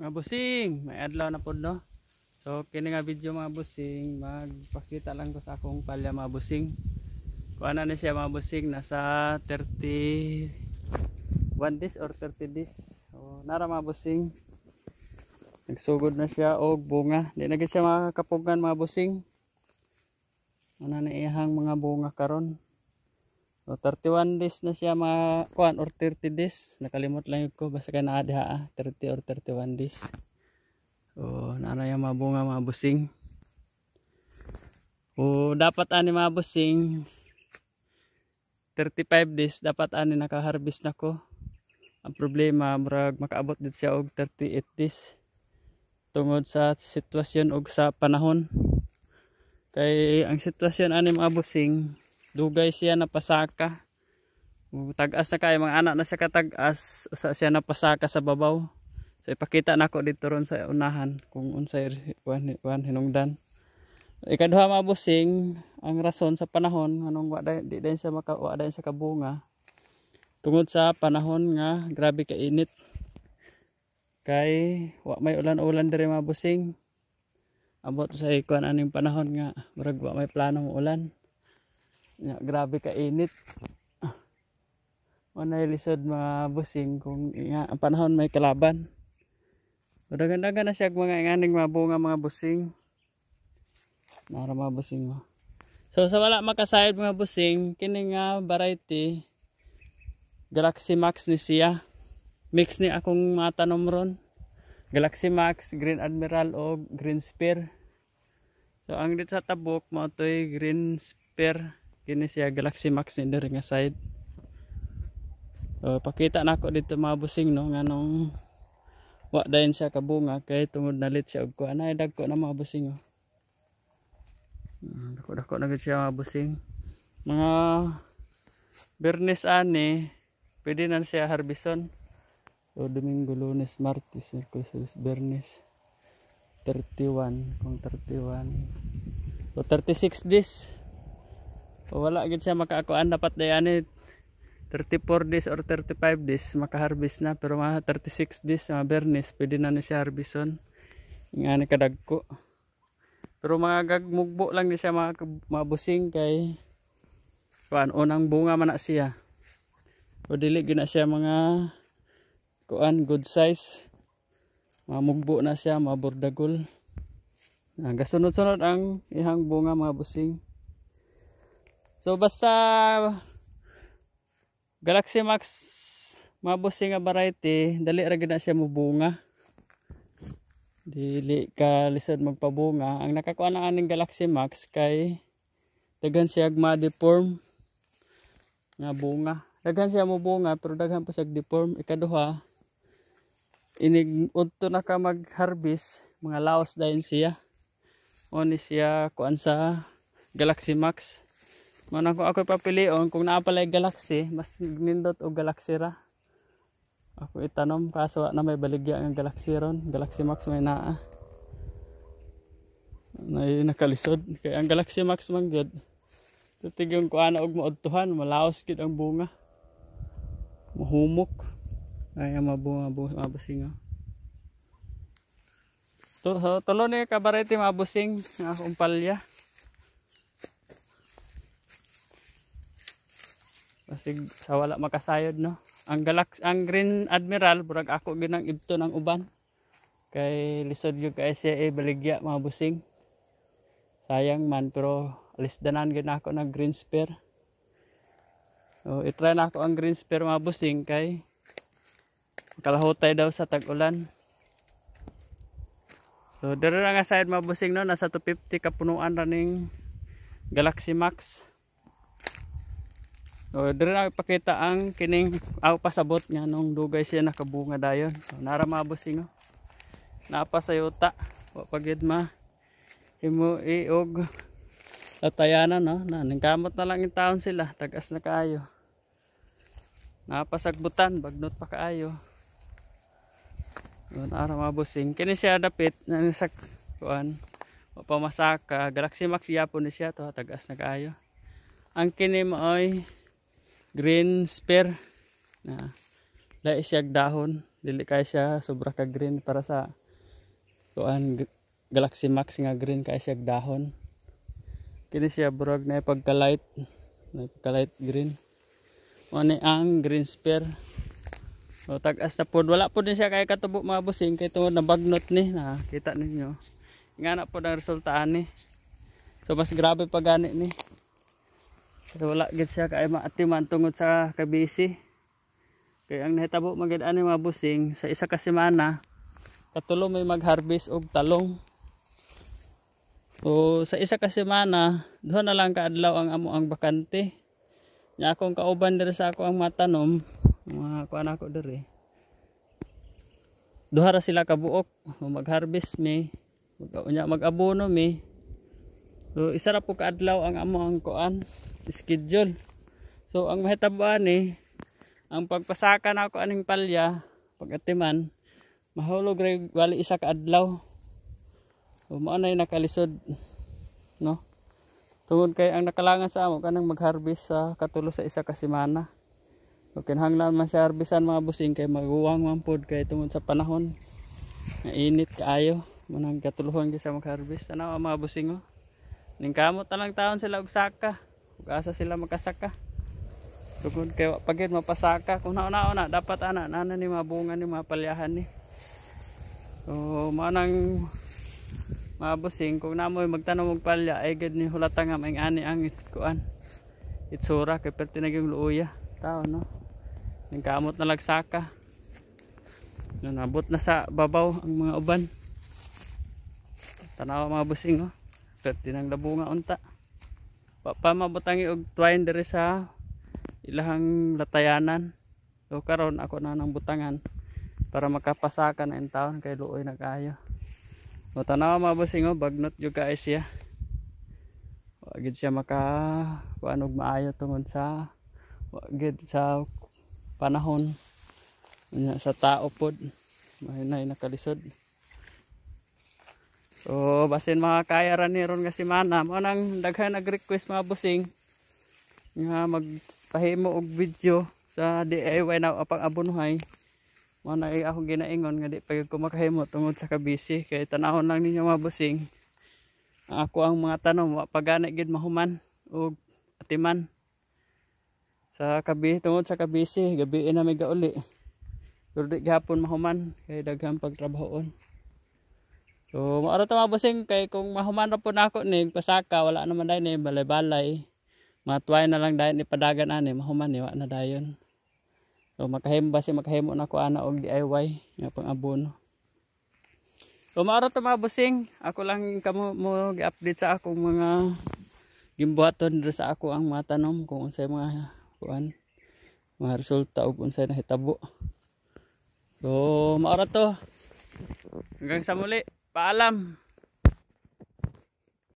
mga busing may adlaw na pod no so kini nga video mga busing magpakita lang ko sa akong palya mga busing kuha na siya mga busing nasa 30 1 days or 30 days so nara mga busing nagsugod na siya og bunga di na siya makakapugan mga busing ano na ihang mga bunga karon So 31 days na siya mga kuan or 30 days. Nakalimot lang ko basta kay naa diha 30 or 31 days. So naano mga bunga mga busing. O dapat ani mga busing 35 days dapat ani nakaharvest na ko. Ang problema murag makaabot jud siya og 38 days tungod sa sitwasyon og sa panahon. Kay ang sitwasyon ani mga busing dugay siya na pasaka mm, tag-as na kay mga anak na siya katag-as sa siya na pasaka sa babaw so ipakita nako na dito ron sa unahan kung unsay wan, wan hinungdan ikaduha busing ang rason sa panahon anong wa di din siya maka wa din siya kabunga tungod sa panahon nga grabe ka init kay wa may ulan-ulan diri mabusing about sa ikuan aning panahon nga murag wa may plano ulan nya grabe ka init Manay lisod mga busing kung nga ang panahon may kalaban. Dagan-dagan na siya mga nganing mabunga mga busing. Nara mga busing mo. Oh. So sa wala makasayad mga busing, kini nga variety Galaxy Max ni siya. Mix ni akong mga tanom ron. Galaxy Max, Green Admiral o Green Spear. So ang dito sa tabok mao toy Green Spear kini siya Galaxy Max ni diri nga side uh, pakita nako na dito mga busing no nganong wa dayon siya kabunga kay tungod nalit siya og kuan ay dagko na mga busing oh. Ah, dako dako na gud siya mga busing mga bernes ani pwede na siya harbison o so, Domingo, Lunes, Martes, Merkulis, Bernes 31 kung 31 so 36 days wala gid siya makaakuan dapat day ani 34 days or 35 days makaharvest na pero mga 36 days mga bernis pwede na ni siya harbison nga ni kadagko pero mga gagmugbo lang ni siya mga mabusing kay kuan unang bunga man siya o dili gina siya mga kuan good size mamugbo na siya mabordagol ah, gasunod-sunod ang ihang bunga mga busing So basta Galaxy Max mabusi nga variety, dali ra gid na siya mubunga. Dili ka lisod magpabunga. Ang nakakuha na aning Galaxy Max kay daghan siya agma deform nga bunga. Daghan siya mo bunga pero daghan pa siya deform ikaduha. Inig udto na ka mag-harvest, mga laos dayon siya. Oni siya kuan sa Galaxy Max. Mano kung ako papilion, kung naapalay galaxy, mas nindot o galaxy ra. Ako itanom, kaso na may baligya ang galaxy ron. Galaxy Max may naa. Nay nakalisod. Kaya ang galaxy Max man gud. Tutig ko ana og maudtuhan, malaos kid ang bunga. Mahumok. Ay mabunga bunga mabasinga. Tulo ni kabarete mabusing ang umpalya. kasi sa wala makasayod no ang galax ang green admiral burag ako ginang ibto ng uban kay lisod yung kay SCA baligya mga busing sayang man pero alis danan gin ako ng green spear so itry na ako ang green spear mga busing kay kalahotay daw sa tag-ulan so dere nga side mga busing no nasa 250 kapunuan raning Galaxy Max So, oh, dire na ipakita ang kining aw pasabot nga nung dugay siya nakabunga dayon. So, naramabo singo. Napa Wa pagid ma imo iog latayanan no. Na ningkamot na lang in taon sila, tagas na kaayo. Napasagbutan bagnot pa kaayo. So, naramabo sing. Kini siya dapit na sak kuan. Wa pamasaka, Galaxy Max yapon ni siya to, tagas na kaayo. Ang kini mo ay green spear na lai siyag dahon dili kay siya sobra ka green para sa tuan Galaxy Max nga green kay siyag dahon kini siya burag na pagka light na pagka light green mo ni ang green spear o tagas na pod wala pod ni siya kay katubo mga busing kay tungod na bagnot ni na kita ninyo nga na pod ang resulta ni so mas grabe pa gani ni So, wala gid siya kay maatiman tungod sa kabisi. Kay ang nahitabo magid ani mga busing sa isa ka semana katulo may magharvest og talong. So sa isa ka semana duha na lang kaadlaw ang amo ang bakante. Nya akong kauban diri sa ako ang matanom mga kuan ako diri. Duha ra sila kabuok mag mi unya magabono mi. So isa ra po kaadlaw ang amo ang kuan schedule. So ang mahitabaan eh, ang pagpasakan ako aning palya, pagatiman, mahulog rin wali isa ka adlaw. So maanay nakalisod, no? Tungod kay ang nakalangan sa amo kanang magharvest sa katulo sa isa ka semana. So kinahanglan man sa harvestan mga busing kay maguwang man pod kay tungod sa panahon. Nga init kaayo, manang katuluhan gyud sa magharvest. harvest Ano mga busing oh? Ning kamot na lang taon sila og saka asa sila magkasaka tugod kay pagid mapasaka kun una una dapat ana nana ni mabunga ni mapalyahan ni so manang mabusing kung namoy magtanong og palya ay gid ni hulata nga maing ani ang itkuan itsura kay perti naging luuya tao no ning kamot na lagsaka nanabot na sa babaw ang mga uban tanaw mga busing oh perti nang labunga unta pa pamabutangi og twine dere sa ilahang latayanan so karon ako na nang butangan para makapasakan na taon kay luoy nagayo so tanawa mga o oh, bagnot yung guys ya wagid siya maka kuanog maayo tungod sa wagid sa panahon sa tao pod mahinay nakalisod So, oh, basin mga kaya ra niron nga si Mana. Mo nang daghan nag-request mga busing nga magpahimo og video sa DIY na apang abonhay. Mo na ako ginaingon nga di pa ko tungod sa kabisi kay tanahon lang ninyo mga busing. Ako ang mga tanong wa pagana gid mahuman og atiman. Sa kabi tungod sa kabisi, gabi na may gauli. Pero di gahapon mahuman kay daghang pagtrabahoon. So, maara ta mabusing kay kung mahuman ra po nako na ni pasaka wala naman dai ni balay-balay. Matuay na lang dai ni padagan ani mahuman ni wa na dayon. So makahimba si makahimo na ko ana og DIY nga pangabono. So maara ta mabusing, ako lang kamo mo gi-update sa akong mga gimbuhaton diri sa ako ang mga tanom kung unsay mga kuan mga resulta og na nahitabo. So maara to. Hanggang sa muli. Paalam.